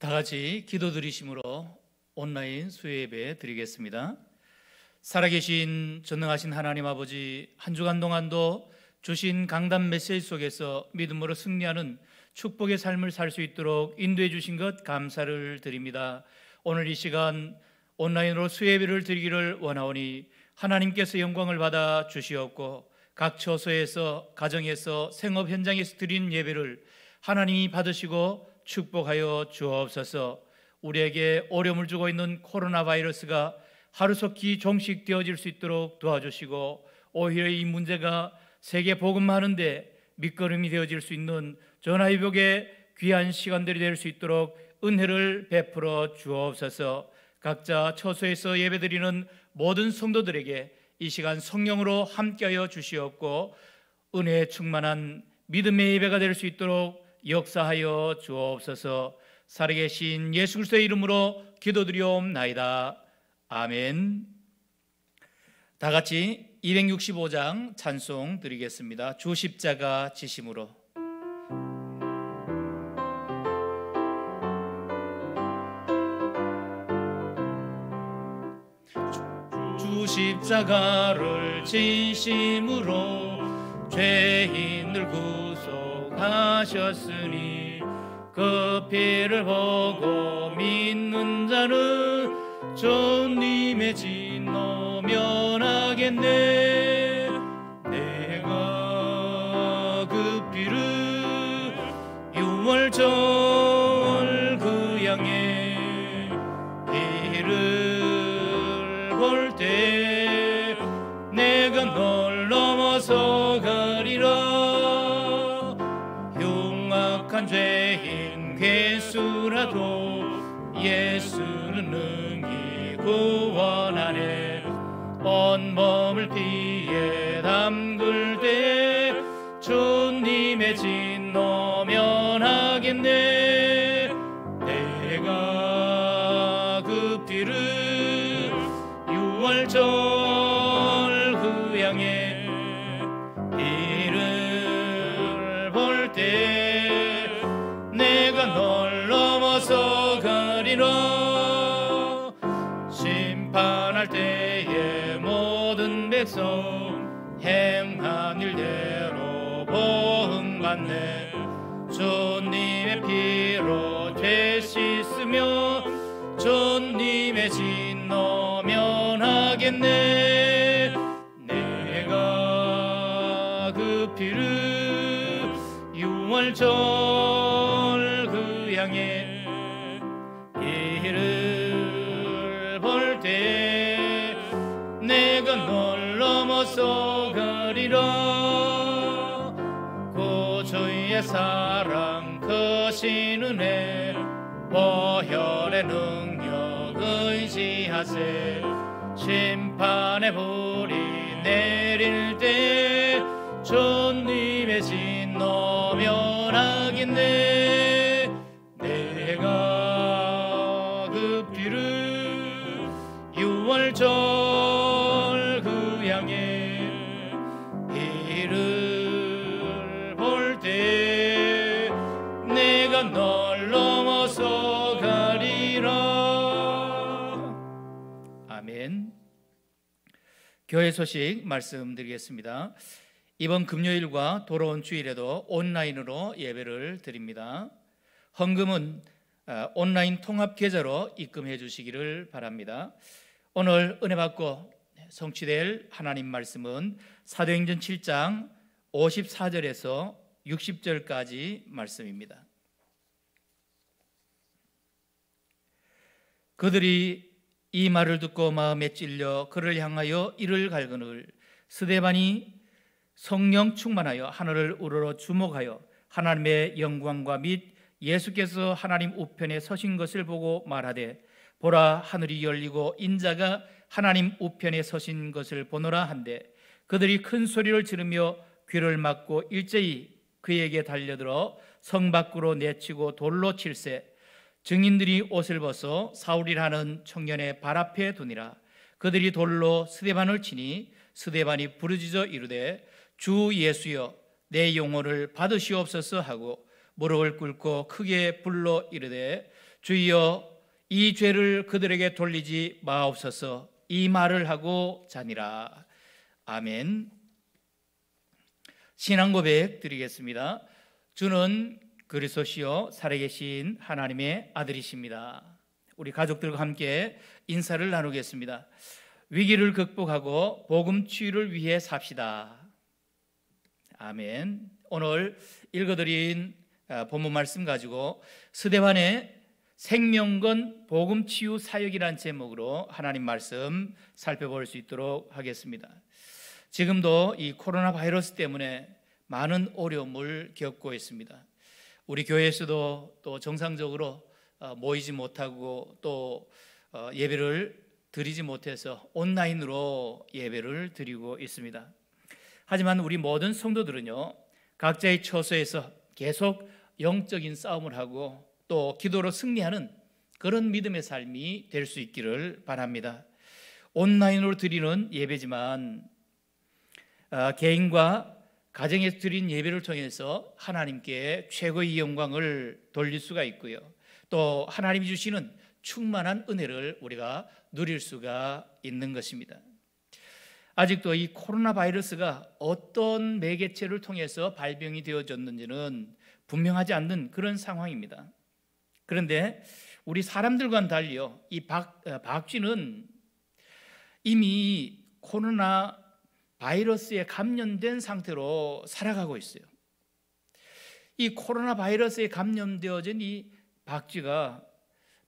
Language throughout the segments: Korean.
다 같이 기도 드리심으로 온라인 수예배 드리겠습니다. 살아계신 전능하신 하나님 아버지 한 주간 동안도 주신 강단 메시지 속에서 믿음으로 승리하는 축복의 삶을 살 수 있도록 인도해 주신 것 감사를 드립니다. 오늘 이 시간 온라인으로 수예배를 드리기를 원하오니 하나님께서 영광을 받아 주시옵고 각 처소에서 가정에서 생업 현장에서 드린 예배를 하나님이 받으시고 축복하여 주옵소서. 우리에게 어려움을 주고 있는 코로나 바이러스가 하루속히 종식되어질 수 있도록 도와주시고 오히려 이 문제가 세계 복음하는데 밑거름이 되어질 수 있는 전화위복의 귀한 시간들이 될 수 있도록 은혜를 베풀어 주옵소서. 각자 처소에서 예배드리는 모든 성도들에게 이 시간 성령으로 함께하여 주시옵고 은혜 충만한 믿음의 예배가 될 수 있도록 역사하여 주옵소서. 살아계신 예수 그리스도의 이름으로 기도드리옵나이다. 아멘. 다 같이 265장 찬송 드리겠습니다. 주 십자가 지심으로 주 십자가를 진심으로 죄인을구 하셨으니 그 피를 보고 믿는 자는 주님의 진노 면하겠네 그 피를 유월절 그 양의 예를 볼 때 내가 널 넘어서 가리라 고주의 사랑 크신 은혜 보혈의 능력 의지하세 심판의 불이 주님의 진노 면하겠네 내가 그 피를 유월절 그 향에 피를 볼 때 내가 널 넘어서 가리라 아멘 교회 소식 말씀드리겠습니다 이번 금요일과 돌아온 주일에도 온라인으로 예배를 드립니다. 헌금은 어, 온라인 통합 계좌로 입금해 주시기를 바랍니다. 오늘 은혜 받고 성취될 하나님 말씀은 사도행전 7장 54절에서 60절까지 말씀입니다. 그들이 이 말을 듣고 마음에 찔려 그를 향하여 이를 갈거늘 스데반이 성령 충만하여 하늘을 우러러 주목하여 하나님의 영광과 및 예수께서 하나님 우편에 서신 것을 보고 말하되 보라 하늘이 열리고 인자가 하나님 우편에 서신 것을 보노라 한데 그들이 큰 소리를 지르며 귀를 막고 일제히 그에게 달려들어 성 밖으로 내치고 돌로 칠세 증인들이 옷을 벗어 사울이라는 청년의 발 앞에 두니라 그들이 돌로 스데반을 치니 스데반이 부르짖어 이르되 주 예수여 내 용어를 받으시옵소서 하고 무릎을 꿇고 크게 불러 이르되 주여 이 죄를 그들에게 돌리지 마옵소서 이 말을 하고 자니라 아멘 신앙 고백 드리겠습니다 주는 그리스도시요 살아계신 하나님의 아들이십니다 우리 가족들과 함께 인사를 나누겠습니다 위기를 극복하고 복음 치유를 위해 삽시다 아멘. 오늘 읽어드린 어, 본문 말씀 가지고 스데반의 생명건 복음 치유 사역이란 제목으로 하나님 말씀 살펴볼 수 있도록 하겠습니다. 지금도 이 코로나 바이러스 때문에 많은 어려움을 겪고 있습니다. 우리 교회에서도 또 정상적으로 어, 모이지 못하고 또 어, 예배를 드리지 못해서 온라인으로 예배를 드리고 있습니다. 하지만 우리 모든 성도들은요. 각자의 처소에서 계속 영적인 싸움을 하고 또 기도로 승리하는 그런 믿음의 삶이 될 수 있기를 바랍니다. 온라인으로 드리는 예배지만 아, 개인과 가정에서 드린 예배를 통해서 하나님께 최고의 영광을 돌릴 수가 있고요. 또 하나님이 주시는 충만한 은혜를 우리가 누릴 수가 있는 것입니다. 아직도 이 코로나 바이러스가 어떤 매개체를 통해서 발병이 되어졌는지는 분명하지 않는 그런 상황입니다. 그런데 우리 사람들과는 달리요. 이 박, 어, 박쥐는 이미 코로나 바이러스에 감염된 상태로 살아가고 있어요. 이 코로나 바이러스에 감염되어진 이 박쥐가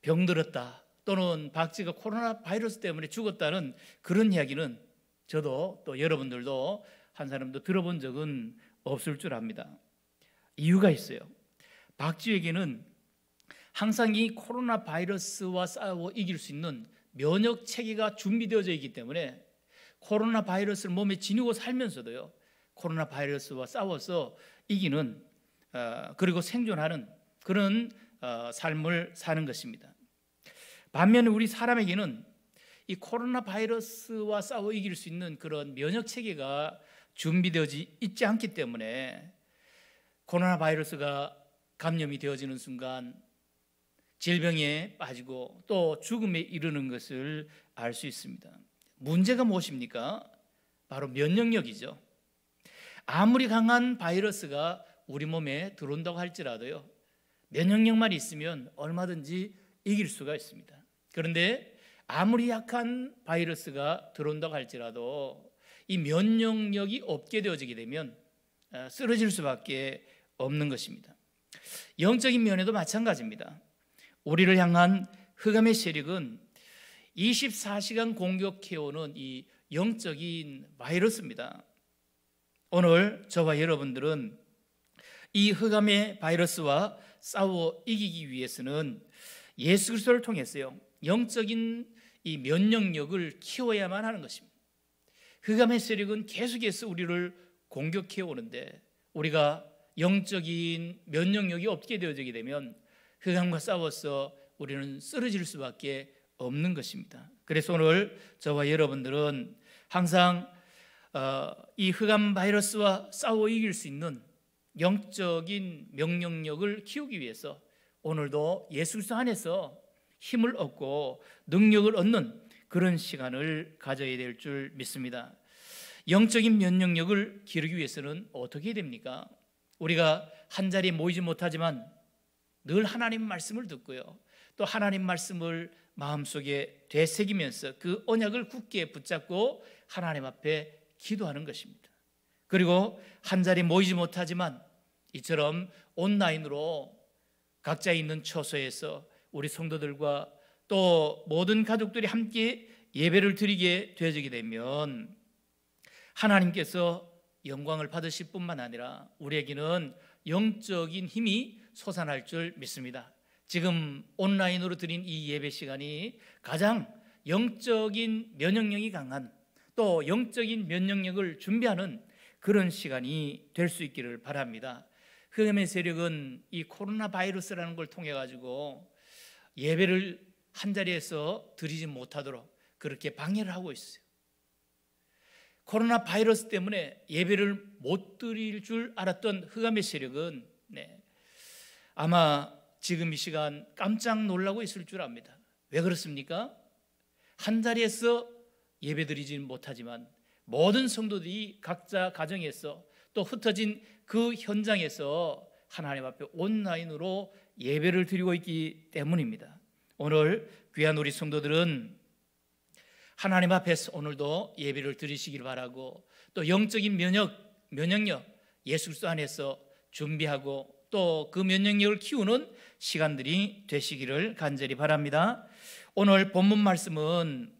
병들었다 또는 박쥐가 코로나 바이러스 때문에 죽었다는 그런 이야기는 저도 또 여러분들도 한 사람도 들어본 적은 없을 줄 압니다. 이유가 있어요. 박쥐에게는 항상 이 코로나 바이러스와 싸워 이길 수 있는 면역 체계가 준비되어져 있기 때문에 코로나 바이러스를 몸에 지니고 살면서도요. 코로나 바이러스와 싸워서 이기는 어, 그리고 생존하는 그런 어, 삶을 사는 것입니다. 반면에 우리 사람에게는 이 코로나 바이러스와 싸워 이길 수 있는 그런 면역 체계가 준비되어지 있지 않기 때문에 코로나 바이러스가 감염이 되어지는 순간 질병에 빠지고 또 죽음에 이르는 것을 알 수 있습니다. 문제가 무엇입니까? 바로 면역력이죠. 아무리 강한 바이러스가 우리 몸에 들어온다고 할지라도요. 면역력만 있으면 얼마든지 이길 수가 있습니다. 그런데 아무리 약한 바이러스가 들어온다고 할지라도 이 면역력이 없게 되어지게 되면 어, 쓰러질 수밖에 없는 것입니다. 영적인 면에도 마찬가지입니다. 우리를 향한 흑암의 세력은 24시간 공격해오는 이 영적인 바이러스입니다. 오늘 저와 여러분들은 이 흑암의 바이러스와 싸워 이기기 위해서는 예수 그리스도를 통해서요. 영적인 이 면역력을 키워야만 하는 것입니다. 흑암의 세력은 계속해서 우리를 공격해 오는데 우리가 영적인 면역력이 없게 되어지게 되면 흑암과 싸워서 우리는 쓰러질 수밖에 없는 것입니다. 그래서 오늘 저와 여러분들은 항상 어, 이 흑암 바이러스와 싸워 이길 수 있는 영적인 명령력을 키우기 위해서 오늘도 예수그리스도 안에서 힘을 얻고 능력을 얻는 그런 시간을 가져야 될 줄 믿습니다. 영적인 면역력을 기르기 위해서는 어떻게 됩니까? 우리가 한자리 모이지 못하지만 늘 하나님 말씀을 듣고요. 또 하나님 말씀을 마음속에 되새기면서 그 언약을 굳게 붙잡고 하나님 앞에 기도하는 것입니다. 그리고 한 자리 모이지 못하지만 이처럼 온라인으로 각자 있는 처소에서 우리 성도들과 또 모든 가족들이 함께 예배를 드리게 되어지게 되면 하나님께서 영광을 받으실 뿐만 아니라 우리에게는 영적인 힘이 솟아날 줄 믿습니다. 지금 온라인으로 드린 이 예배 시간이 가장 영적인 면역력이 강한 또 영적인 면역력을 준비하는 그런 시간이 될 수 있기를 바랍니다. 흑암의 세력은 이 코로나 바이러스라는 걸 통해 가지고 예배를 한 자리에서 드리지 못하도록 그렇게 방해를 하고 있어요. 코로나 바이러스 때문에 예배를 못 드릴 줄 알았던 흑암의 세력은 네, 아마 지금 이 시간 깜짝 놀라고 있을 줄 압니다. 왜 그렇습니까? 한 자리에서 예배드리지 못하지만 모든 성도들이 각자 가정에서 또 흩어진 그 현장에서 하나님 앞에 온라인으로 예배를 드리고 있기 때문입니다. 오늘 귀한 우리 성도들은 하나님 앞에서 오늘도 예배를 드리시길 바라고 또 영적인 면역 면역력 예수 그리스도 안에서 준비하고 또 그 면역력을 키우는 시간들이 되시기를 간절히 바랍니다. 오늘 본문 말씀은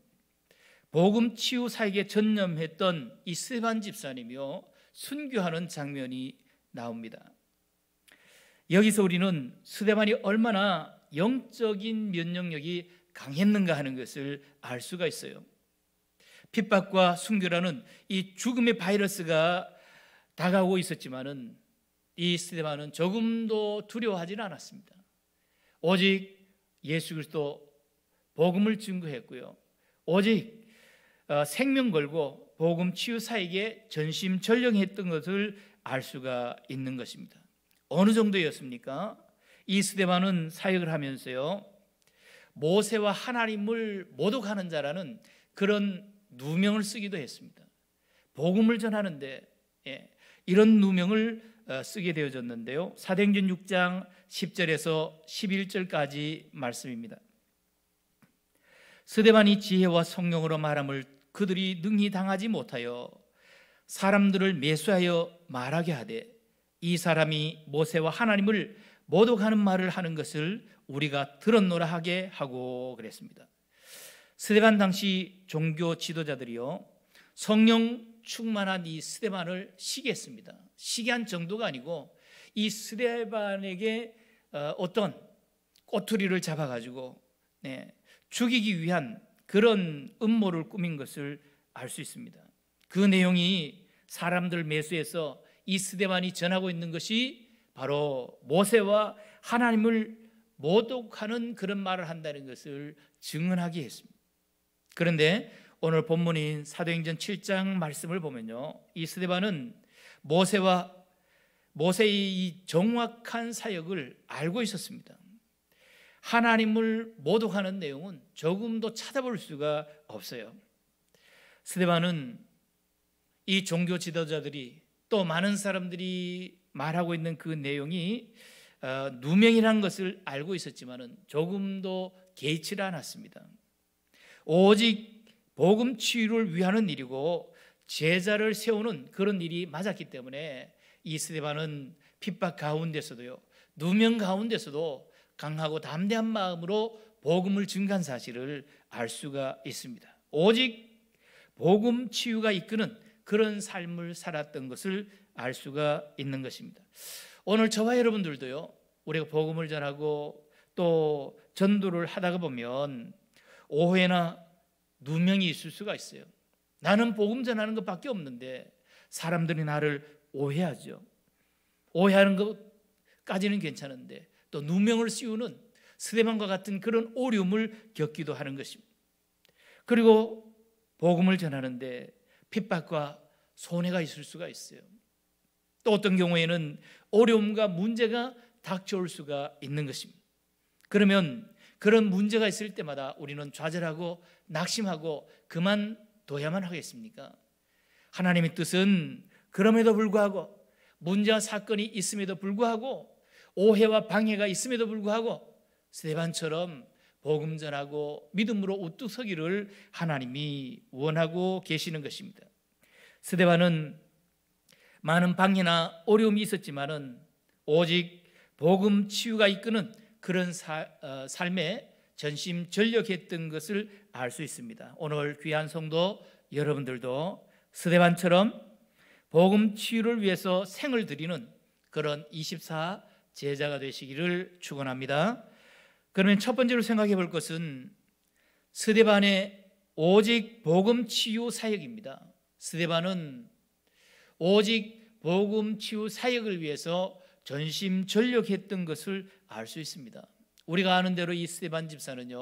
복음 치유 사역에 전념했던 이스반 집사님이요 순교하는 장면이 나옵니다. 여기서 우리는 수대만이 얼마나 영적인 면역력이 강했는가 하는 것을 알 수가 있어요. 핍박과 순교라는 이 죽음의 바이러스가 다가오고 있었지만은 이 스테반은 조금도 두려워하지는 않았습니다. 오직 예수 그리스도 복음을 증거했고요. 오직 어, 생명 걸고 복음 치유사에게 전심 전령했던 것을 알 수가 있는 것입니다. 어느 정도였습니까? 이스데반은 사역을 하면서요. 모세와 하나님을 모독하는 자라는 그런 누명을 쓰기도 했습니다. 복음을 전하는데 예, 이런 누명을 어, 쓰게 되어졌는데요. 사행전 6장 10절에서 11절까지 말씀입니다. 스데반이 지혜와 성령으로 말함을 그들이 능히 당하지 못하여 사람들을 매수하여 말하게 하되 이 사람이 모세와 하나님을 모독하는 말을 하는 것을 우리가 들었노라 하게 하고 그랬습니다. 스데반 당시 종교 지도자들이요 성령 충만한 이 스데반을 시기했습니다. 시기한 정도가 아니고 이 스데반에게 어, 어떤 꼬투리를 잡아가지고 네, 죽이기 위한 그런 음모를 꾸민 것을 알 수 있습니다. 그 내용이 사람들 매수해서 이 스데반이 전하고 있는 것이 바로 모세와 하나님을 모독하는 그런 말을 한다는 것을 증언하기 했습니다. 그런데 오늘 본문인 사도행전 7장 말씀을 보면요. 이 스데반은 모세와 모세의 이 정확한 사역을 알고 있었습니다. 하나님을 모독하는 내용은 조금도 찾아볼 수가 없어요. 스데반은 이 종교 지도자들이 또 많은 사람들이 말하고 있는 그 내용이 어, 누명이라는 것을 알고 있었지만은 조금도 개의치 않았습니다. 오직 복음 치유를 위하는 일이고 제자를 세우는 그런 일이 맞았기 때문에 이 스데반은 핍박 가운데서도요, 누명 가운데서도 강하고 담대한 마음으로 복음을 증간 사실을 알 수가 있습니다. 오직 복음 치유가 이끄는 그런 삶을 살았던 것을 알 수가 있는 것입니다. 오늘 저와 여러분들도요. 우리가 복음을 전하고 또 전도를 하다가 보면 오해나 누명이 있을 수가 있어요. 나는 복음 전하는 것밖에 없는데 사람들이 나를 오해하죠. 오해하는 것까지는 괜찮은데 또 누명을 씌우는 스데반과 같은 그런 오륨을 겪기도 하는 것입니다. 그리고 복음을 전하는데 핍박과 손해가 있을 수가 있어요. 또 어떤 경우에는 어려움과 문제가 닥쳐올 수가 있는 것입니다. 그러면 그런 문제가 있을 때마다 우리는 좌절하고 낙심하고 그만둬야만 하겠습니까? 하나님의 뜻은 그럼에도 불구하고 문제와 사건이 있음에도 불구하고 오해와 방해가 있음에도 불구하고 스반처럼 복음 전하고 믿음으로 우뚝 서기를 하나님이 원하고 계시는 것입니다. 스데반은 많은 방해나 어려움이 있었지만은 오직 복음 치유가 이끄는 그런 사, 어, 삶에 전심 전력했던 것을 알 수 있습니다. 오늘 귀한 성도 여러분들도 스데반처럼 복음 치유를 위해서 생을 드리는 그런 24 제자가 되시기를 축원합니다. 그러면 첫 번째로 생각해 볼 것은 스데반의 오직 복음 치유 사역입니다. 스데반은 오직 복음 치유 사역을 위해서 전심 전력했던 것을 알 수 있습니다. 우리가 아는 대로 이 스데반 집사는요.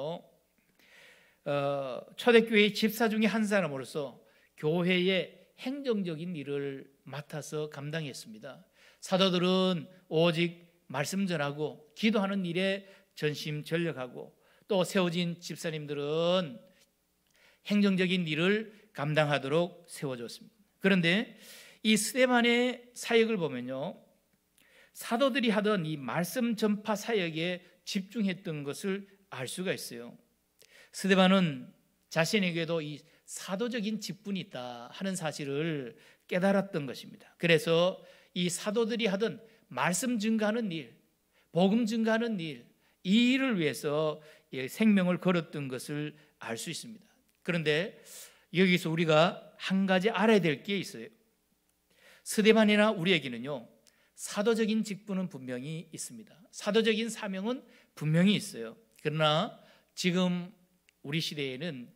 어, 초대교회 집사 중에 한 사람으로서 교회의 행정적인 일을 맡아서 감당했습니다. 사도들은 오직 말씀 전하고 기도하는 일에 전심 전력하고 또 세워진 집사님들은 행정적인 일을 감당하도록 세워줬습니다. 그런데 이 스테반의 사역을 보면요. 사도들이 하던 이 말씀 전파 사역에 집중했던 것을 알 수가 있어요. 스테반은 자신에게도 이 사도적인 직분이 있다 하는 사실을 깨달았던 것입니다. 그래서 이 사도들이 하던 말씀 증가하는 일, 복음 증가하는 일, 이 일을 위해서 생명을 걸었던 것을 알 수 있습니다. 그런데 여기서 우리가 한 가지 알아야 될 게 있어요. 스데반이나 우리에게는요. 사도적인 직분은 분명히 있습니다. 사도적인 사명은 분명히 있어요. 그러나 지금 우리 시대에는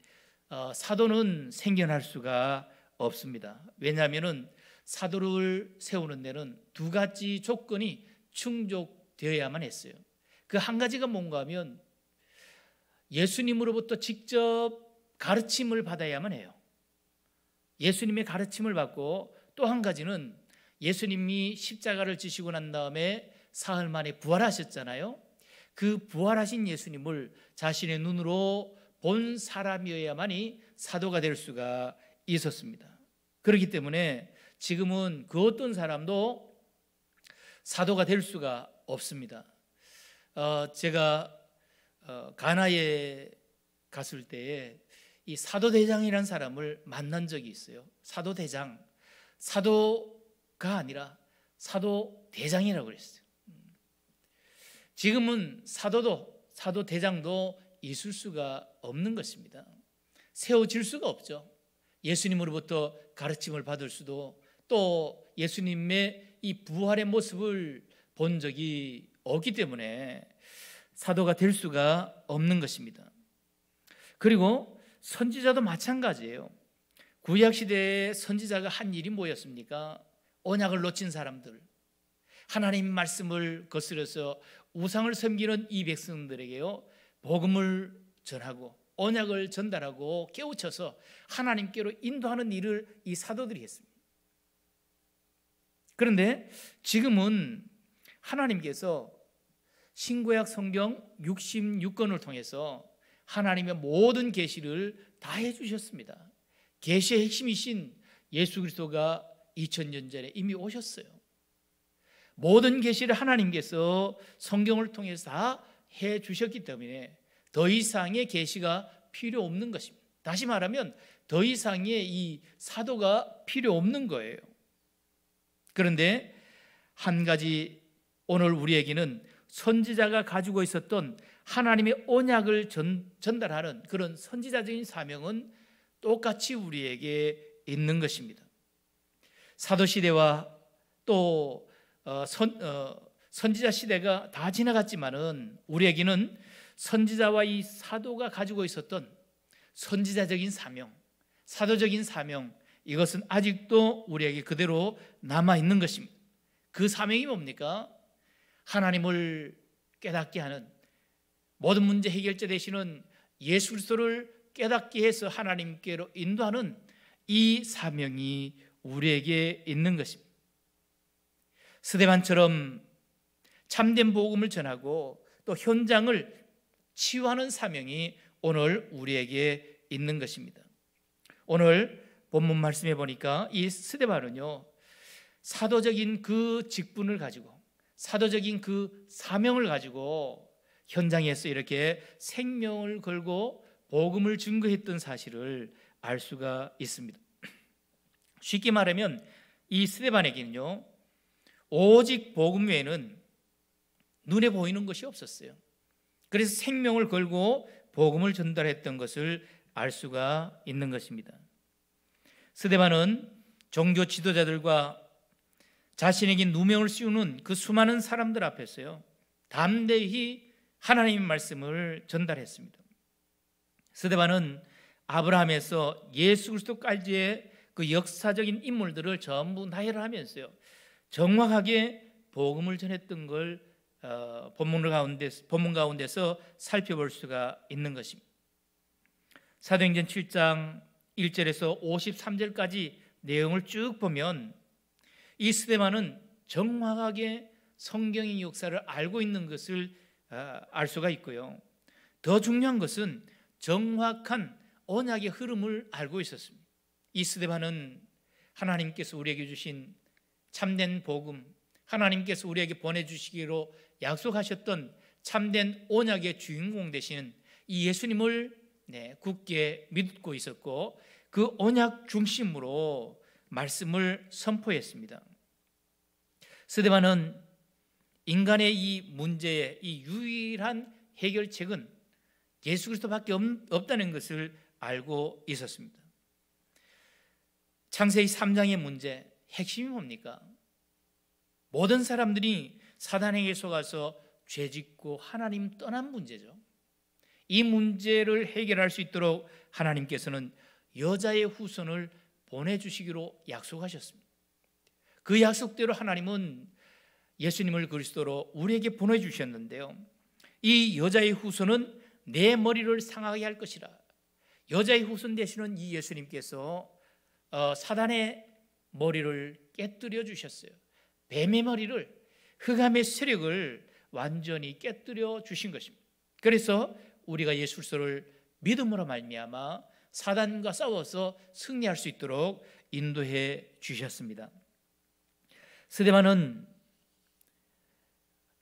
어, 사도는 생겨날 수가 없습니다. 왜냐하면 사도를 세우는 데는 두 가지 조건이 충족되어야만 했어요. 그한 가지가 뭔가 하면 예수님으로부터 직접 가르침을 받아야만 해요. 예수님의 가르침을 받고 또 한 가지는 예수님이 십자가를 지시고 난 다음에 사흘 만에 부활하셨잖아요. 그 부활하신 예수님을 자신의 눈으로 본 사람이어야만이 사도가 될 수가 있었습니다. 그렇기 때문에 지금은 그 어떤 사람도 사도가 될 수가 없습니다. 어, 제가 어, 가나에 갔을 때에 이 사도대장이라는 사람을 만난 적이 있어요. 사도대장. 사도가 아니라 사도대장이라고 그랬어요. 음. 지금은 사도도 사도대장도 있을 수가 없는 것입니다. 세워질 수가 없죠. 예수님으로부터 가르침을 받을 수도 또 예수님의 이 부활의 모습을 본 적이 없기 때문에 사도가 될 수가 없는 것입니다. 그리고 선지자도 마찬가지예요. 구약 시대의 선지자가 한 일이 뭐였습니까? 언약을 놓친 사람들, 하나님 말씀을 거스려서 우상을 섬기는 이 백성들에게요 복음을 전하고 언약을 전달하고 깨우쳐서 하나님께로 인도하는 일을 이 사도들이 했습니다. 그런데 지금은 하나님께서 신고약 성경 66권을 통해서 하나님의 모든 계시를 다 해주셨습니다. 계시의 핵심이신 예수 그리스도가 2000년 전에 이미 오셨어요. 모든 계시를 하나님께서 성경을 통해서 다 해주셨기 때문에 더 이상의 계시가 필요 없는 것입니다. 다시 말하면 더 이상의 이 사도가 필요 없는 거예요. 그런데 한 가지 오늘 우리에게는 선지자가 가지고 있었던 하나님의 언약을 전, 달하는 그런 선지자적인 사명은 똑같이 우리에게 있는 것입니다. 사도시대와 또 어, 선, 어, 선지자 시대가 다 지나갔지만은 우리에게는 선지자와 이 사도가 가지고 있었던 선지자적인 사명, 사도적인 사명, 이것은 아직도 우리에게 그대로 남아 있는 것입니다. 그 사명이 뭡니까? 하나님을 깨닫게 하는 모든 문제 해결자 되시는 예수 그리스도를 깨닫게 해서 하나님께로 인도하는 이 사명이 우리에게 있는 것입니다. 스데반처럼 참된 복음을 전하고 또 현장을 치유하는 사명이 오늘 우리에게 있는 것입니다. 오늘 본문 말씀해 보니까 이 스데반은요 사도적인 그 직분을 가지고 사도적인 그 사명을 가지고 현장에서 이렇게 생명을 걸고 복음을 증거했던 사실을 알 수가 있습니다. 쉽게 말하면 이 스테반에게는요. 오직 복음 외에는 눈에 보이는 것이 없었어요. 그래서 생명을 걸고 복음을 전달했던 것을 알 수가 있는 것입니다. 스데반은 종교 지도자들과 자신에게 누명을 씌우는 그 수많은 사람들 앞에서요. 담대히 하나님의 말씀을 전달했습니다. 스데반은 아브라함에서 예수 그리스도까지의 그 역사적인 인물들을 전부 나열하면서요. 정확하게 복음을 전했던 걸 어, 본문 가운데 본문 가운데서 살펴볼 수가 있는 것입니다. 사도행전 7장 1절에서 53절까지 내용을 쭉 보면 이 스데반은 정확하게 성경의 역사를 알고 있는 것을 아, 알 수가 있고요. 더 중요한 것은 정확한 언약의 흐름을 알고 있었습니다. 이 스데반은 하나님께서 우리에게 주신 참된 복음, 하나님께서 우리에게 보내주시기로 약속하셨던 참된 언약의 주인공 되시는 이 예수님을 네, 굳게 믿고 있었고 그 언약 중심으로 말씀을 선포했습니다. 스데반은 인간의 이 문제의 이 유일한 해결책은 예수 그리스도밖에 없다는 것을 알고 있었습니다. 창세기 3장의 문제 핵심이 뭡니까? 모든 사람들이 사단에게 속아서 죄짓고 하나님 떠난 문제죠. 이 문제를 해결할 수 있도록 하나님께서는 여자의 후손을 보내주시기로 약속하셨습니다. 그 약속대로 하나님은 예수님을 그리스도로 우리에게 보내주셨는데요. 이 여자의 후손은 내 머리를 상하게 할 것이라. 여자의 후손 되시는 이 예수님께서 어, 사단의 머리를 깨뜨려 주셨어요. 뱀의 머리를 흑암의 세력을 완전히 깨뜨려 주신 것입니다. 그래서 우리가 예술를 믿음으로 말미암아 사단과 싸워서 승리할 수 있도록 인도해 주셨습니다. 스데반은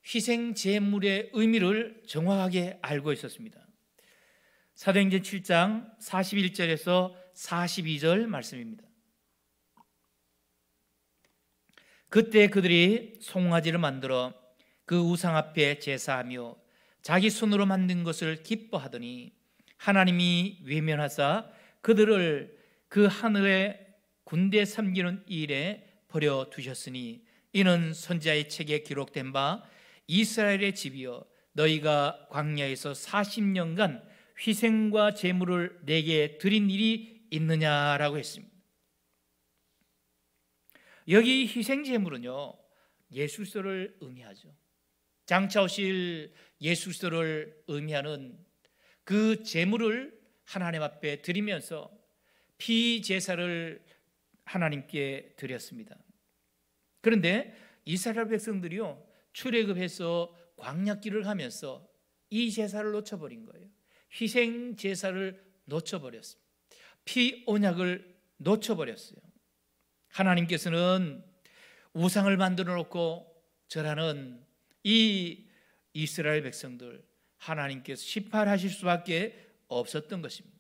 희생 제물의 의미를 정확하게 알고 있었습니다. 사도행전 7장 41절에서 42절 말씀입니다. 그때 그들이 송아지를 만들어 그 우상 앞에 제사하며 자기 손으로 만든 것을 기뻐하더니 하나님이 외면하사 그들을 그 하늘의 군대 섬기는 일에 버려 두셨으니 이는 선지자의 책에 기록된 바 이스라엘의 집이여 너희가 광야에서 40년간 희생과 제물을 내게 드린 일이 있느냐라고 했습니다. 여기 희생 제물은요. 예수서를 의미하죠. 장차오실 예수서를 의미하는 그 제물을 하나님 앞에 드리면서 피제사를 하나님께 드렸습니다. 그런데 이스라엘 백성들이요 출애굽해서 광약길을 하면서이 제사를 놓쳐버린 거예요. 희생 제사를 놓쳐버렸습니다. 피 언약을 놓쳐버렸어요. 하나님께서는 우상을 만들어 놓고 절하는 이 이스라엘 백성들 하나님께서 심판하실 수밖에 없었던 것입니다.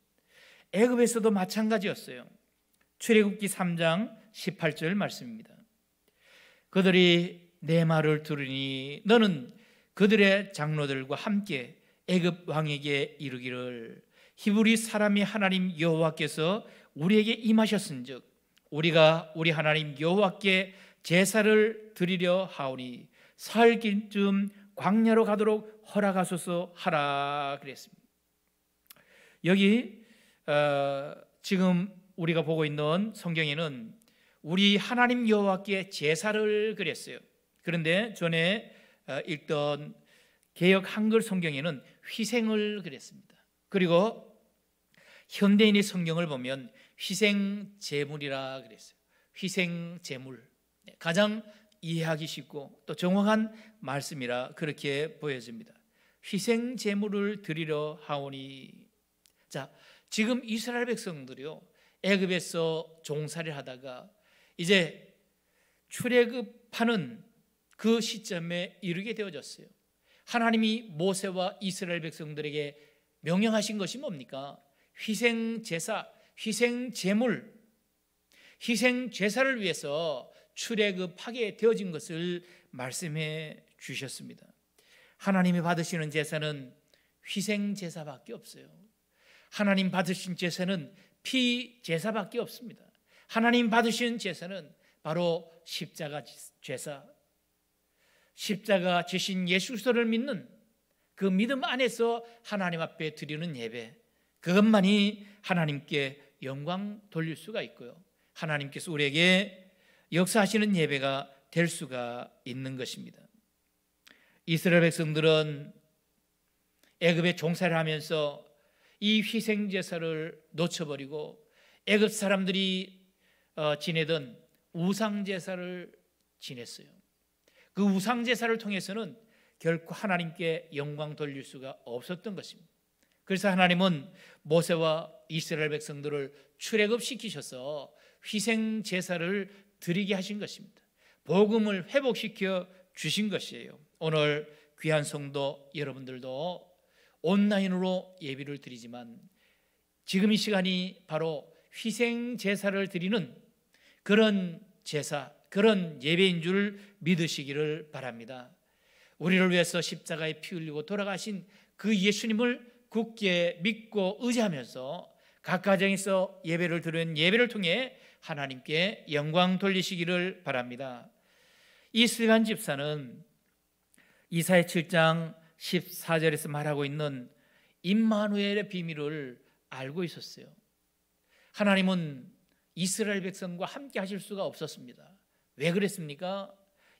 애굽에서도 마찬가지였어요. 출애굽기 3장 18절 말씀입니다. 그들이 내 말을 들으니 너는 그들의 장로들과 함께 애굽 왕에게 이르기를 히브리 사람이 하나님 여호와께서 우리에게 임하셨은즉 우리가 우리 하나님 여호와께 제사를 드리려 하오니 사흘 길쯤 광야로 가도록 허락하소서 하라 그랬습니다. 여기 어, 지금 우리가 보고 있는 성경에는 우리 하나님 여호와께 제사를 그렸어요 그런데 전에 어, 읽던 개역 한글 성경에는 희생을 그랬습니다. 그리고 현대인의 성경을 보면 희생 제물이라 그랬어요. 희생 제물. 네, 가장 이해하기 쉽고 또 정확한 말씀이라 그렇게 보여집니다. 희생 제물을 드리려 하오니. 자, 지금 이스라엘 백성들이요. 애굽에서 종살이를 하다가 이제 출애굽하는 그 시점에 이르게 되어졌어요. 하나님이 모세와 이스라엘 백성들에게 명령하신 것이 뭡니까? 희생 제사, 희생 제물, 희생 제사를 위해서 출애굽하게 되어진 것을 말씀해 주셨습니다. 하나님이 받으시는 제사는 희생 제사밖에 없어요. 하나님 받으신 제사는 피 제사밖에 없습니다. 하나님 받으신 제사는 바로 십자가 제사. 십자가 지신 예수 그리스도를 믿는 그 믿음 안에서 하나님 앞에 드리는 예배. 그것만이 하나님께 영광 돌릴 수가 있고요. 하나님께서 우리에게 역사하시는 예배가 될 수가 있는 것입니다. 이스라엘 백성들은 애굽의 종사를 하면서 이 희생 제사를 놓쳐버리고 애굽 사람들이 어, 지내던 우상 제사를 지냈어요. 그 우상 제사를 통해서는 결코 하나님께 영광 돌릴 수가 없었던 것입니다. 그래서 하나님은 모세와 이스라엘 백성들을 출애굽시키셔서 희생 제사를 드리게 하신 것입니다. 복음을 회복시켜 주신 것이에요. 오늘 귀한 성도 여러분들도 온라인으로 예비를 드리지만 지금 이 시간이 바로 희생 제사를 드리는 그런 제사, 그런 예배인 줄 믿으시기를 바랍니다. 우리를 위해서 십자가에 피 흘리고 돌아가신 그 예수님을 굳게 믿고 의지하면서 각 가정에서 예배를 드리는 예배를 통해 하나님께 영광 돌리시기를 바랍니다. 이스반 집사는 이사의 7장 14절에서 말하고 있는 임마누엘의 비밀을 알고 있었어요. 하나님은 이스라엘 백성과 함께 하실 수가 없었습니다. 왜 그랬습니까?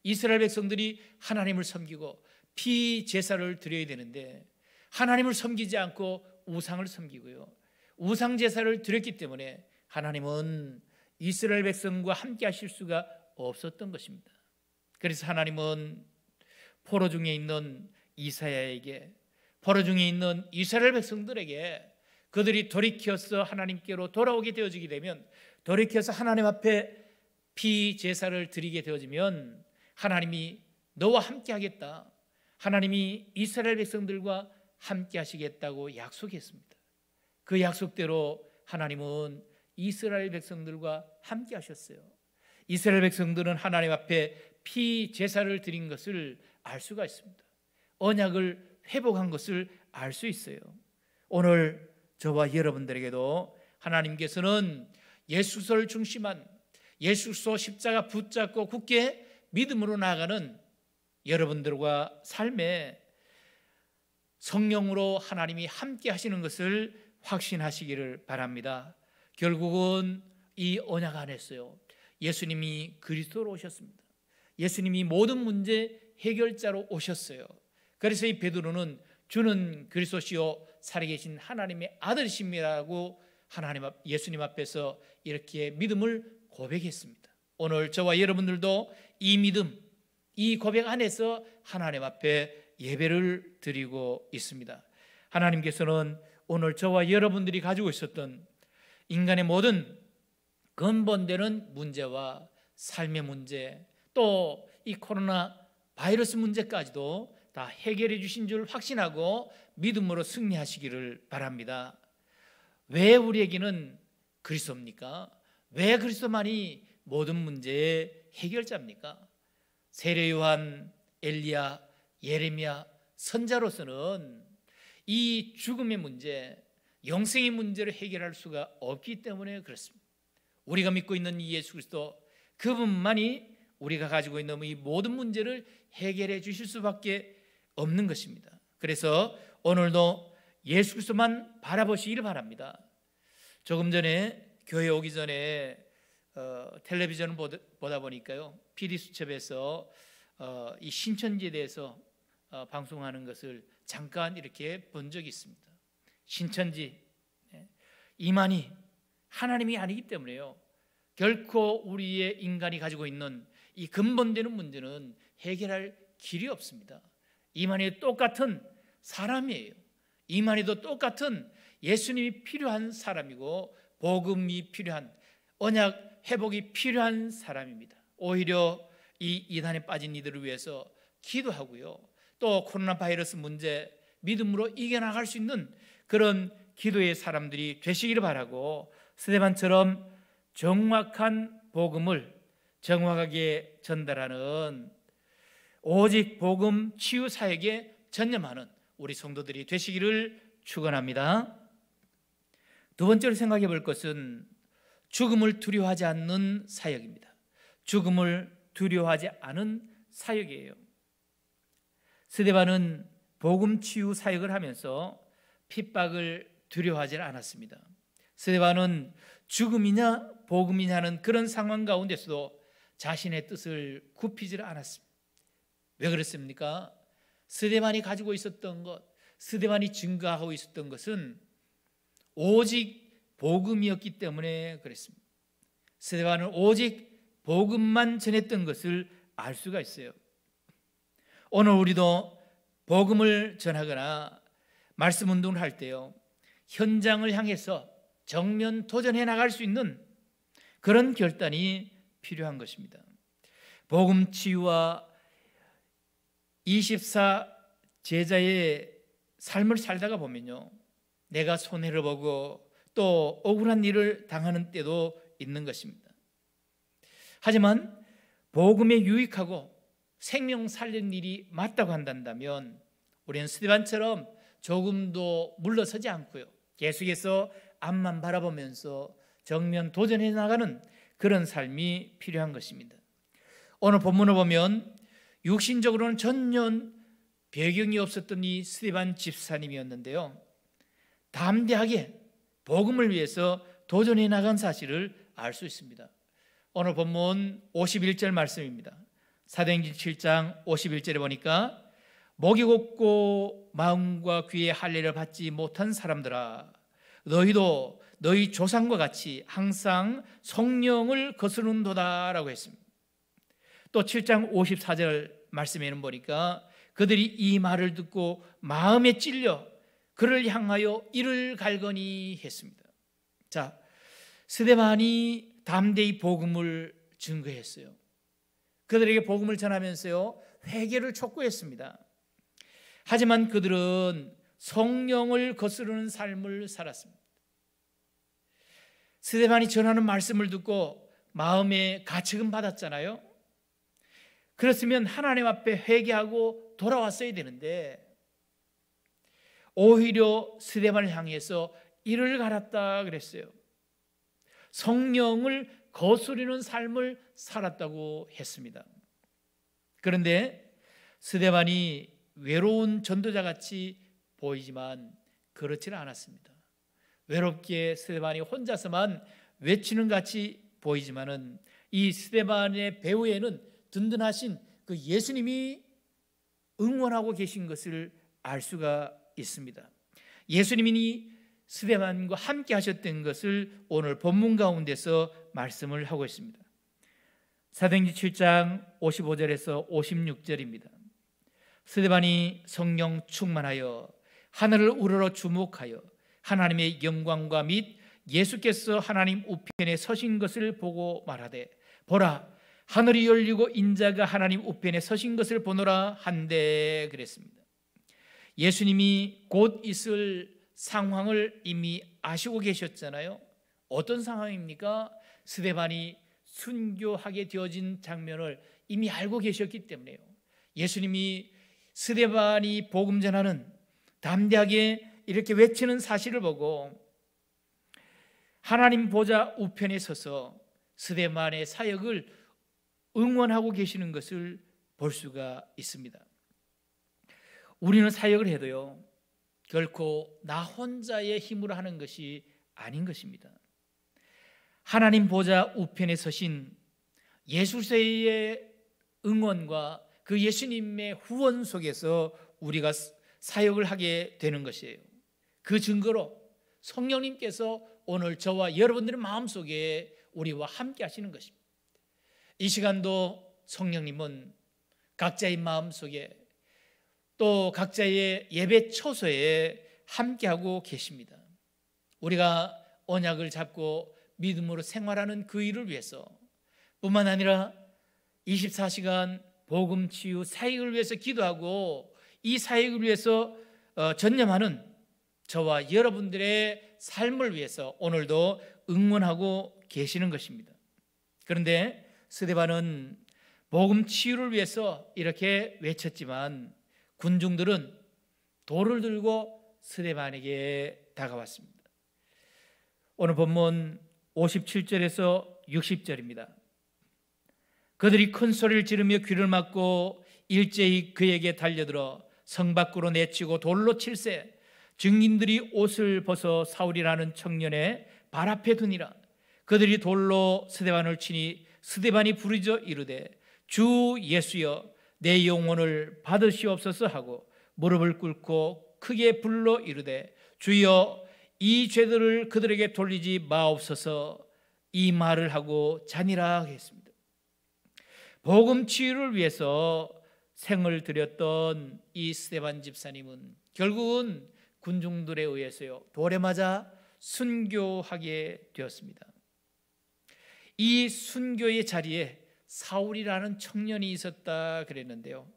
이스라엘 백성들이 하나님을 섬기고 피제사를 드려야 되는데 하나님을 섬기지 않고 우상을 섬기고요. 우상 제사를 드렸기 때문에 하나님은 이스라엘 백성과 함께 하실 수가 없었던 것입니다. 그래서 하나님은 포로 중에 있는 이사야에게 포로 중에 있는 이스라엘 백성들에게 그들이 돌이켜서 하나님께로 돌아오게 되어지게 되면 돌이켜서 하나님 앞에 피제사를 드리게 되어지면 하나님이 너와 함께 하겠다. 하나님이 이스라엘 백성들과 함께 하시겠다고 약속했습니다. 그 약속대로 하나님은 이스라엘 백성들과 함께 하셨어요. 이스라엘 백성들은 하나님 앞에 피제사를 드린 것을 알 수가 있습니다. 언약을 회복한 것을 알 수 있어요. 오늘 저와 여러분들에게도 하나님께서는 예수서를 중심한 예수서 십자가 붙잡고 굳게 믿음으로 나아가는 여러분들과 삶에 성령으로 하나님이 함께 하시는 것을 확신하시기를 바랍니다. 결국은 이 언약 안에서요. 예수님이 그리스도로 오셨습니다. 예수님이 모든 문제 해결자로 오셨어요. 그래서 이 베드로는 주는 그리스도시요 살아계신 하나님의 아들이십니다라고 하나님 앞 예수님 앞에서 이렇게 믿음을 고백했습니다. 오늘 저와 여러분들도 이 믿음, 이 고백 안에서 하나님 앞에 예배를 드리고 있습니다. 하나님께서는 오늘 저와 여러분들이 가지고 있었던 인간의 모든 근본되는 문제와 삶의 문제 또 이 코로나 바이러스 문제까지도 다 해결해 주신 줄 확신하고 믿음으로 승리하시기를 바랍니다. 왜 우리에게는 그리스도입니까? 왜 그리스도만이 모든 문제의 해결자입니까? 세례 요한, 엘리야, 예레미야 선자로서는 이 죽음의 문제, 영생의 문제를 해결할 수가 없기 때문에 그렇습니다. 우리가 믿고 있는 이 예수 그리스도 그분만이 우리가 가지고 있는 이 모든 문제를 해결해 주실 수밖에 없는 것입니다. 그래서 오늘도 예수 그리스도만 바라보시길 바랍니다. 조금 전에 교회 오기 전에 어, 텔레비전을 보다, 보니까요 PD 수첩에서 어, 이 신천지에 대해서 어, 방송하는 것을 잠깐 이렇게 본 적이 있습니다. 신천지 네. 이만희 하나님이 아니기 때문에요. 결코 우리의 인간이 가지고 있는 이 근본되는 문제는 해결할 길이 없습니다. 이만희도 똑같은 사람이에요. 이만희도 똑같은 예수님이 필요한 사람이고 복음이 필요한 언약 회복이 필요한 사람입니다. 오히려 이 이단에 빠진 이들을 위해서 기도하고요. 또 코로나 바이러스 문제 믿음으로 이겨나갈 수 있는 그런 기도의 사람들이 되시기를 바라고 스테반처럼 정확한 복음을 정확하게 전달하는 오직 복음 치유 사역에 전념하는 우리 성도들이 되시기를 축원합니다. 두 번째로 생각해 볼 것은 죽음을 두려워하지 않는 사역입니다. 죽음을 두려워하지 않은 사역이에요. 스데반은 복음 치유 사역을 하면서 핍박을 두려워하지 않았습니다. 스데반은 죽음이냐 복음이냐는 그런 상황 가운데서도 자신의 뜻을 굽히지 않았습니다. 왜 그렇습니까? 스데반이 가지고 있었던 것, 스데반이 증거하고 있었던 것은 오직 복음이었기 때문에 그랬습니다. 스데반은 오직 복음만 전했던 것을 알 수가 있어요. 오늘 우리도 복음을 전하거나 말씀 운동을 할 때요. 현장을 향해서 정면 도전해 나갈 수 있는 그런 결단이 필요한 것입니다. 복음 치유와 24 제자의 삶을 살다가 보면요. 내가 손해를 보고 또 억울한 일을 당하는 때도 있는 것입니다. 하지만 복음에 유익하고 생명 살리는 일이 맞다고 한다면 우리는 스테반처럼 조금도 물러서지 않고요. 계속해서 앞만 바라보면서 정면 도전해 나가는 그런 삶이 필요한 것입니다. 오늘 본문을 보면 육신적으로는 전혀 배경이 없었던 이 스테반 집사님이었는데요. 담대하게 복음을 위해서 도전해 나간 사실을 알 수 있습니다. 오늘 본문 51절 말씀입니다. 사도행전 7장 51절에 보니까 목이 곱고 마음과 귀의 할례를 받지 못한 사람들아 너희도 너희 조상과 같이 항상 성령을 거스른도다라고 했습니다. 또 7장 54절 말씀에는 보니까 그들이 이 말을 듣고 마음에 찔려 그를 향하여 이를 갈거니 했습니다. 자, 스데반이 담대히 복음을 증거했어요. 그들에게 복음을 전하면서요. 회개를 촉구했습니다. 하지만 그들은 성령을 거스르는 삶을 살았습니다. 스데반이 전하는 말씀을 듣고 마음에 가책은 받았잖아요. 그랬으면 하나님 앞에 회개하고 돌아왔어야 되는데 오히려 스데반을 향해서 이를 갈았다 그랬어요. 성령을 거스리는 삶을 살았다고 했습니다. 그런데 스데반이 외로운 전도자 같이 보이지만 그렇지는 않았습니다. 외롭게 스데반이 혼자서만 외치는 같이 보이지만은 이 스데반의 배후에는 든든하신 그 예수님이 응원하고 계신 것을 알 수가 있습니다. 예수님이 스데반과 함께 하셨던 것을 오늘 본문 가운데서 말씀을 하고 있습니다. 사도행전 7장 55절에서 56절입니다. 스데반이 성령 충만하여 하늘을 우러러 주목하여 하나님의 영광과 및 예수께서 하나님 우편에 서신 것을 보고 말하되 보라 하늘이 열리고 인자가 하나님 우편에 서신 것을 보노라 한대 그랬습니다. 예수님이 곧 있을 상황을 이미 아시고 계셨잖아요. 어떤 상황입니까? 스데반이 순교하게 되어진 장면을 이미 알고 계셨기 때문에요. 예수님이 스데반이 복음 전하는 담대하게 이렇게 외치는 사실을 보고 하나님 보좌 우편에 서서 스데반의 사역을 응원하고 계시는 것을 볼 수가 있습니다. 우리는 사역을 해도요. 결코 나 혼자의 힘으로 하는 것이 아닌 것입니다. 하나님 보좌 우편에 서신 예수세의 응원과 그 예수님의 후원 속에서 우리가 사역을 하게 되는 것이에요. 그 증거로 성령님께서 오늘 저와 여러분들의 마음속에 우리와 함께 하시는 것입니다. 이 시간도 성령님은 각자의 마음 속에 또 각자의 예배 처소에 함께하고 계십니다. 우리가 언약을 잡고 믿음으로 생활하는 그 일을 위해서 뿐만 아니라 24시간 복음 치유 사역을 위해서 기도하고 이 사역을 위해서 어, 전념하는 저와 여러분들의 삶을 위해서 오늘도 응원하고 계시는 것입니다. 그런데 스데반은 복음 치유를 위해서 이렇게 외쳤지만 군중들은 돌을 들고 스데반에게 다가왔습니다. 오늘 본문 57절에서 60절입니다. 그들이 큰 소리를 지르며 귀를 막고 일제히 그에게 달려들어 성 밖으로 내치고 돌로 칠세 증인들이 옷을 벗어 사울이라는 청년의 발 앞에 두니라 그들이 돌로 스데반을 치니 스데반이 부르짖어 이르되 주 예수여 내 영혼을 받으시옵소서 하고 무릎을 꿇고 크게 불러 이르되 주여 이 죄들을 그들에게 돌리지 마옵소서 이 말을 하고 잔이라 했습니다. 복음 치유를 위해서 생을 들였던 이 스테반 집사님은 결국은 군중들에 의해서요 돌에 맞아 순교하게 되었습니다. 이 순교의 자리에 사울이라는 청년이 있었다 그랬는데요.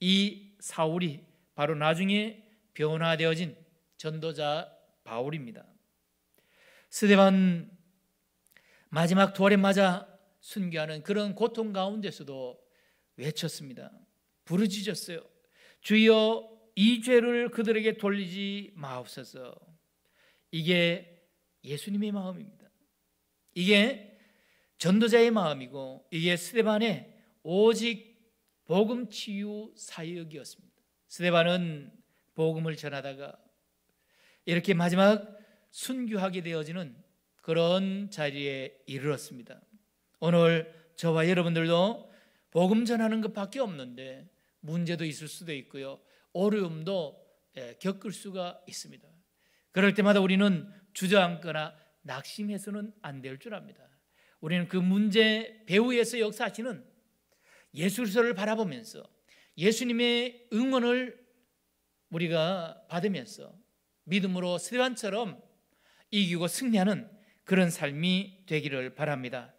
이 사울이 바로 나중에 변화되어진 전도자 바울입니다. 스데반 마지막 도알에 맞아 순교하는 그런 고통 가운데서도 외쳤습니다. 부르짖었어요. 주여 이 죄를 그들에게 돌리지 마옵소서. 이게 예수님의 마음입니다. 이게 전도자의 마음이고 이게 스테반의 오직 복음 치유 사역이었습니다. 스테반은 복음을 전하다가 이렇게 마지막 순교하게 되어지는 그런 자리에 이르렀습니다. 오늘 저와 여러분들도 복음 전하는 것밖에 없는데 문제도 있을 수도 있고요. 어려움도 예, 겪을 수가 있습니다. 그럴 때마다 우리는 주저앉거나 낙심해서는 안 될 줄 압니다. 우리는 그 문제 배후에서 역사하시는 예술서를 바라보면서 예수님의 응원을 우리가 받으면서 믿음으로 세테반처럼 이기고 승리하는 그런 삶이 되기를 바랍니다.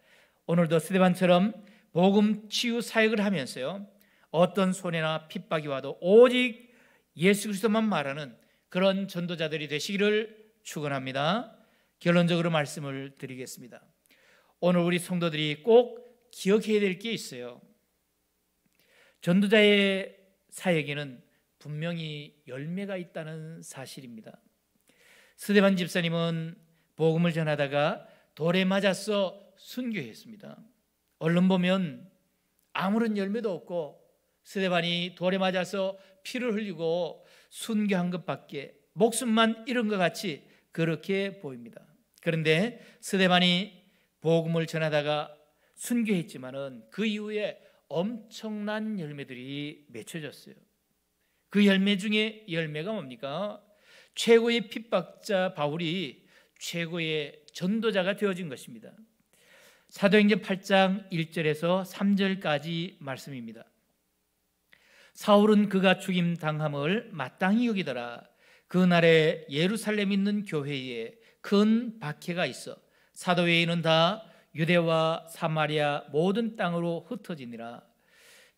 오늘도 세대반처럼 복음 치유 사역을 하면서요. 어떤 손해나 핍박이 와도 오직 예수 그리스도만 말하는 그런 전도자들이 되시기를 축원합니다. 결론적으로 말씀을 드리겠습니다. 오늘 우리 성도들이 꼭 기억해야 될 게 있어요. 전도자의 사역에는 분명히 열매가 있다는 사실입니다. 스데반 집사님은 복음을 전하다가 돌에 맞아서 순교했습니다. 얼른 보면 아무런 열매도 없고 스데반이 돌에 맞아서 피를 흘리고 순교한 것밖에 목숨만 잃은 것 같이 그렇게 보입니다. 그런데 스데반이 복음을 전하다가 순교했지만은 그 이후에 엄청난 열매들이 맺혀졌어요. 그 열매 중에 열매가 뭡니까? 최고의 핍박자 바울이 최고의 전도자가 되어진 것입니다. 사도행전 8장 1절에서 3절까지 말씀입니다. 사울은 그가 죽임 당함을 마땅히 여기더라. 그날에 예루살렘 있는 교회에 큰 박해가 있어 사도회인은 다 유대와 사마리아 모든 땅으로 흩어지니라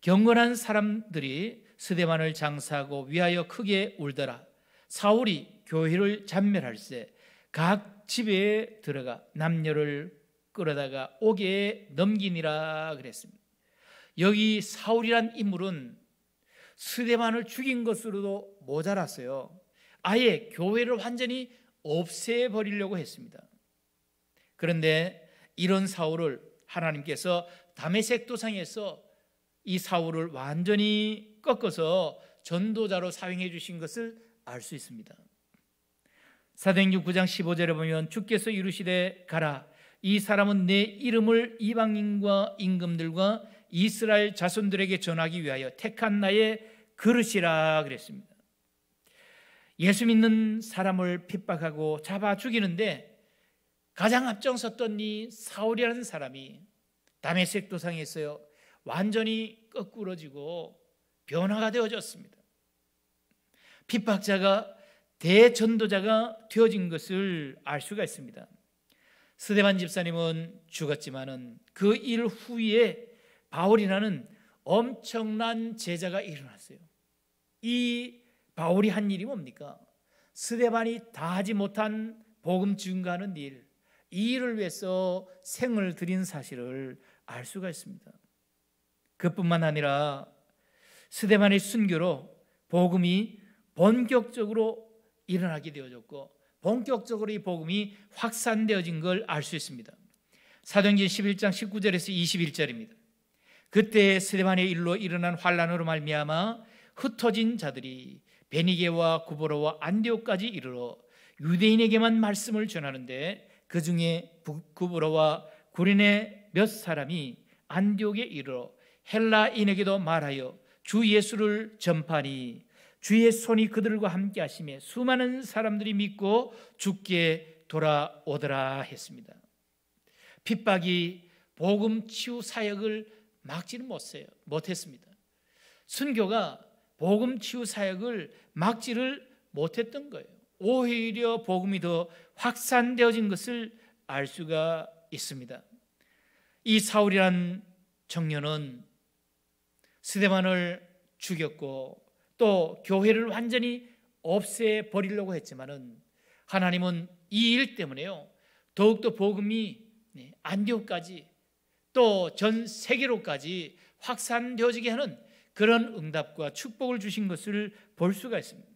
경건한 사람들이 스데반을 장사하고 위하여 크게 울더라 사울이 교회를 잔멸할세 각 집에 들어가 남녀를 끌어다가 옥에 넘기니라 그랬습니다 여기 사울이란 인물은 스데반을 죽인 것으로도 모자랐어요 아예 교회를 완전히 없애버리려고 했습니다 그런데 이런 사울을 하나님께서 담에색 도상에서 이 사울을 완전히 꺾어서 전도자로 사용해 주신 것을 알 수 있습니다. 사도행 9장 15절에 보면 주께서 이루시되 가라 이 사람은 내 이름을 이방인과 임금들과 이스라엘 자손들에게 전하기 위하여 택한 나의 그릇이라 그랬습니다. 예수 믿는 사람을 핍박하고 잡아 죽이는데 가장 앞장섰던 이 사울이라는 사람이 담의색 도상에서요 완전히 거꾸러지고 변화가 되어졌습니다. 핍박자가 대전도자가 되어진 것을 알 수가 있습니다. 스데반 집사님은 죽었지만은 그 일 후에 바울이라는 엄청난 제자가 일어났어요. 이 바울이 한 일이 뭡니까? 스데반이 다 하지 못한 복음 증가하는 일, 이 일을 위해서 생을 드린 사실을 알 수가 있습니다. 그뿐만 아니라 스데반의 순교로 복음이 본격적으로 일어나게 되어졌고 본격적으로 이 복음이 확산되어진 걸 알 수 있습니다. 사도행전 11장 19절에서 21절입니다. 그때 스데반의 일로 일어난 환란으로 말미암아 흩어진 자들이 베니게와 구보로와 안디오까지 이르러 유대인에게만 말씀을 전하는데 그 중에 북 구브로와 구린의 몇 사람이 안디옥에 이르러 헬라인에게도 말하여 주 예수를 전파니 주의 손이 그들과 함께 하심에 수많은 사람들이 믿고 죽게 돌아오더라 했습니다. 핍박이 복음 치유 사역을 막지는 못해요. 못했습니다. 순교가 복음 치유 사역을 막지를 못했던 거예요. 오히려 복음이 더 확산되어진 것을 알 수가 있습니다. 이 사울이란 청년은 스데반을 죽였고 또 교회를 완전히 없애 버리려고 했지만은 하나님은 이 일 때문에요. 더욱더 복음이 네, 안디옥까지 또 전 세계로까지 확산되어지게 하는 그런 응답과 축복을 주신 것을 볼 수가 있습니다.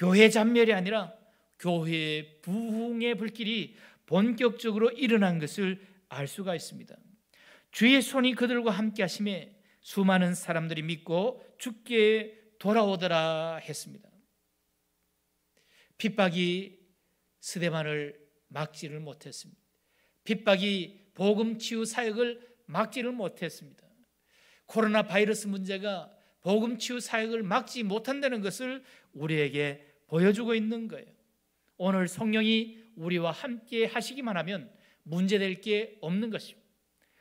교회 잔멸이 아니라 교회의 부흥의 불길이 본격적으로 일어난 것을 알 수가 있습니다. 주의 손이 그들과 함께 하심에 수많은 사람들이 믿고 주께 돌아오더라 했습니다. 핍박이 스데반을 막지를 못했습니다. 핍박이 복음 치유 사역을 막지를 못했습니다. 코로나 바이러스 문제가 복음 치유 사역을 막지 못한다는 것을 우리에게 보여주고 있는 거예요. 오늘 성령이 우리와 함께 하시기만 하면 문제될 게 없는 것입니다.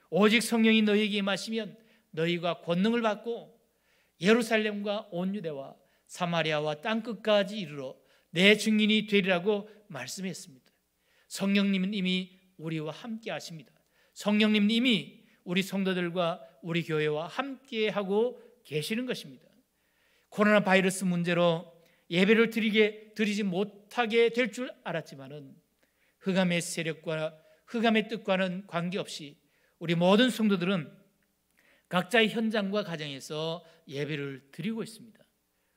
오직 성령이 너희에게 임하시면 너희가 권능을 받고 예루살렘과 온 유대와 사마리아와 땅 끝까지 이르러 내 증인이 되리라고 말씀했습니다. 성령님은 이미 우리와 함께 하십니다. 성령님은 이미 우리 성도들과 우리 교회와 함께 하고 계시는 것입니다. 코로나 바이러스 문제로 예배를 드리게 드리지 못하게 될 줄 알았지만은 흑암의 세력과 흑암의 뜻과는 관계없이 우리 모든 성도들은 각자의 현장과 가정에서 예배를 드리고 있습니다.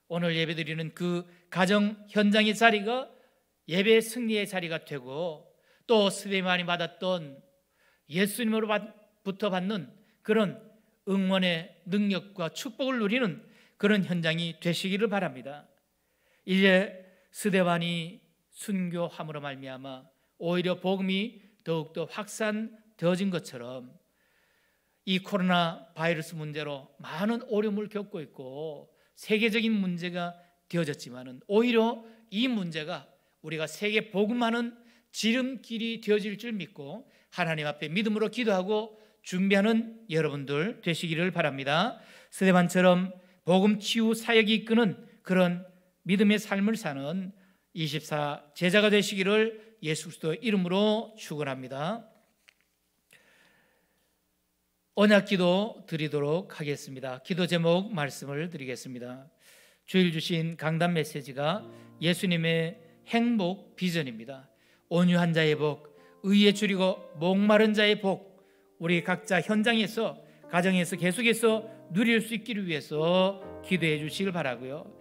오늘 예배 드리는 그 가정 현장의 자리가 예배 승리의 자리가 되고 또 스데반이 받았던 예수님으로부터 받는 그런 응원의 능력과 축복을 누리는 그런 현장이 되시기를 바랍니다. 이제 스데반이 순교함으로 말미암아 오히려 복음이 더욱더 확산되어진 것처럼 이 코로나 바이러스 문제로 많은 어려움을 겪고 있고 세계적인 문제가 되어졌지만은 오히려 이 문제가 우리가 세계 복음하는 지름길이 되어질 줄 믿고 하나님 앞에 믿음으로 기도하고 준비하는 여러분들 되시기를 바랍니다. 스데반처럼 복음 치유 사역이 이끄는 그런 믿음의 삶을 사는 24 제자가 되시기를 예수 그리스도 의 이름으로 축원합니다. 언약 기도 드리도록 하겠습니다. 기도 제목 말씀을 드리겠습니다. 주일 주신 강단 메시지가 예수님의 행복 비전입니다. 온유한 자의 복, 의에 줄이고 목마른 자의 복, 우리 각자 현장에서 가정에서 계속해서 누릴 수 있기를 위해서 기도해 주시길 바라고요.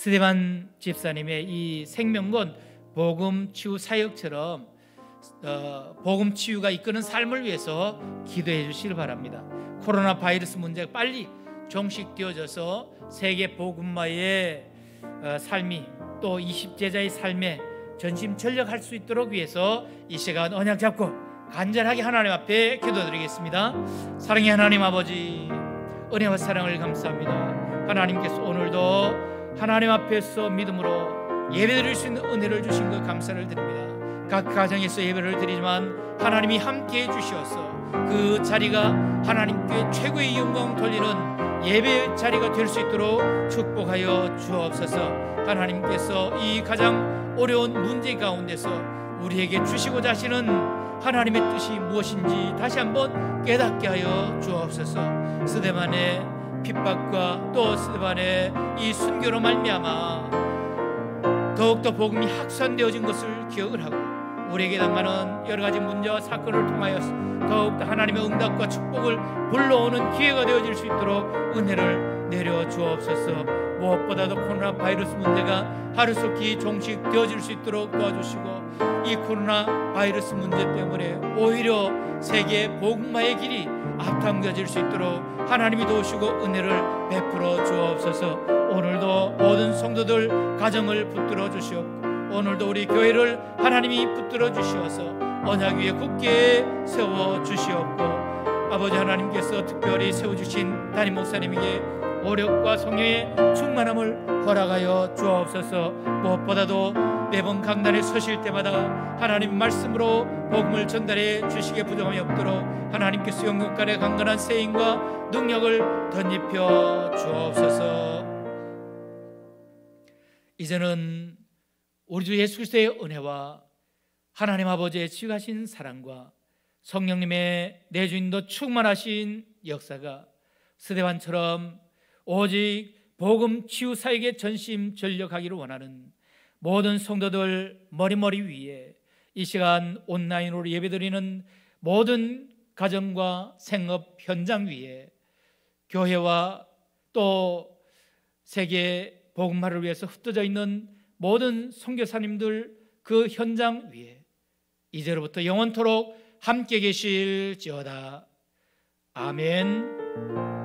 스테반 집사님의 이 생명권 복음 치유 사역처럼 어, 복음 치유가 이끄는 삶을 위해서 기도해 주시길 바랍니다. 코로나 바이러스 문제가 빨리 종식되어져서 세계 복음화의 어, 삶이 또 20제자의 삶에 전심 전력할 수 있도록 위해서 이 시간 언약 잡고 간절하게 하나님 앞에 기도드리겠습니다. 사랑의 하나님 아버지 은혜와 사랑을 감사합니다. 하나님께서 오늘도 하나님 앞에서 믿음으로 예배드릴 수 있는 은혜를 주신 것 감사를 드립니다. 각 가정에서 예배를 드리지만 하나님이 함께해 주시어서 그 자리가 하나님께 최고의 영광 돌리는 예배 자리가 될 수 있도록 축복하여 주옵소서. 하나님께서 이 가장 어려운 문제 가운데서 우리에게 주시고자 하시는 하나님의 뜻이 무엇인지 다시 한번 깨닫게 하여 주옵소서. 스데만의 핍박과 또 스테반의 이 순교로 말미암아 더욱더 복음이 확산되어진 것을 기억을 하고 우리에게 당하는 여러 가지 문제와 사건을 통하여 더욱더 하나님의 응답과 축복을 불러오는 기회가 되어질 수 있도록 은혜를 내려 주옵소서. 무엇보다도 코로나 바이러스 문제가 하루속히 종식되어질 수 있도록 도와주시고 이 코로나 바이러스 문제 때문에 오히려 세계 복음화의 길이 앞당겨질 수 있도록 하나님이 도우시고 은혜를 베풀어 주옵소서 오늘도 모든 성도들 가정을 붙들어 주시옵고 오늘도 우리 교회를 하나님이 붙들어 주시어서 언약 위에 굳게 세워 주시옵고 아버지 하나님께서 특별히 세워주신 담임 목사님에게 어력과 성령의 충만함을 허락하여 주옵소서 무엇보다도 매번 네 강단에 서실 때마다 하나님 말씀으로 복음을 전달해 주시게 부정함이 없도록 하나님께서 영국간의 강건한 세임과 능력을 덧입혀 주옵소서 이제는 우리 주 예수 그리스도의 은혜와 하나님 아버지의 지하신 사랑과 성령님의 내주인도 충만하신 역사가 스데반처럼 오직 복음 치유 사역에 전심 전력하기를 원하는 모든 성도들 머리머리 위에 이 시간 온라인으로 예배드리는 모든 가정과 생업 현장 위에 교회와 또 세계 복음화를 위해서 흩어져 있는 모든 선교사님들 그 현장 위에 이제로부터 영원토록 함께 계실지어다. 아멘.